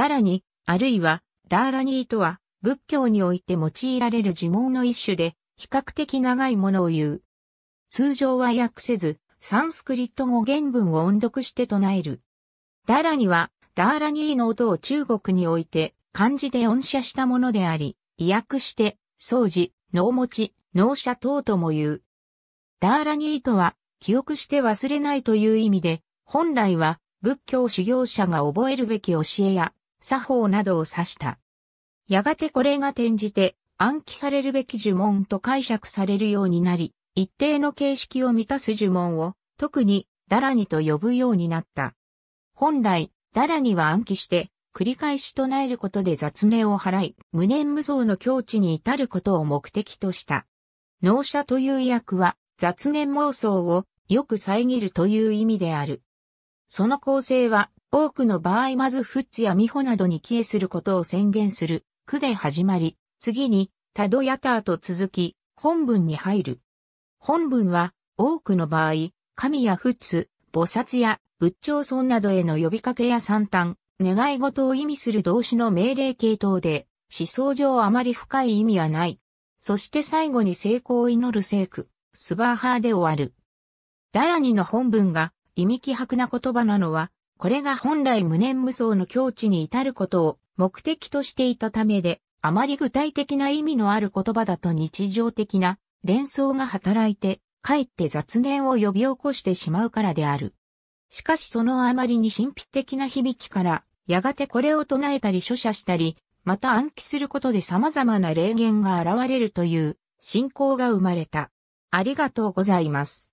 ダラニ、あるいはダーラニーとは仏教において用いられる呪文の一種で比較的長いものを言う。通常は訳せず、サンスクリット語原文を音読して唱える。ダラニは、ダーラニーの音を中国において漢字で音写したものであり、意訳して、掃除、脳持ち、脳写等とも言う。ダーラニーとは、記憶して忘れないという意味で、本来は仏教修行者が覚えるべき教えや作法などを指した。やがてこれが転じて暗記されるべき呪文と解釈されるようになり、一定の形式を満たす呪文を特にダラニと呼ぶようになった。本来、ダラニは暗記して、繰り返し唱えることで雑念を払い、無念無造の境地に至ることを目的とした。納車という役は、雑念妄想をよく遮るという意味である。その構成は、多くの場合まずフッツやミホなどに帰依することを宣言する、句で始まり、次に、タドヤターと続き、本文に入る。本文は、多くの場合、神やフッツ、菩薩や仏頂尊などへの呼びかけや参観、願い事を意味する動詞の命令系統で、思想上あまり深い意味はない。そして最後に成功を祈る聖句、スバーハーで終わる。ダラニの本文が意味希薄な言葉なのは、これが本来無念無双の境地に至ることを目的としていたためで、あまり具体的な意味のある言葉だと日常的な連想が働いて、かえって雑念を呼び起こしてしまうからである。しかしそのあまりに神秘的な響きから、やがてこれを唱えたり書写したり、また暗記することで様々な霊言が現れるという信仰が生まれた。ありがとうございます。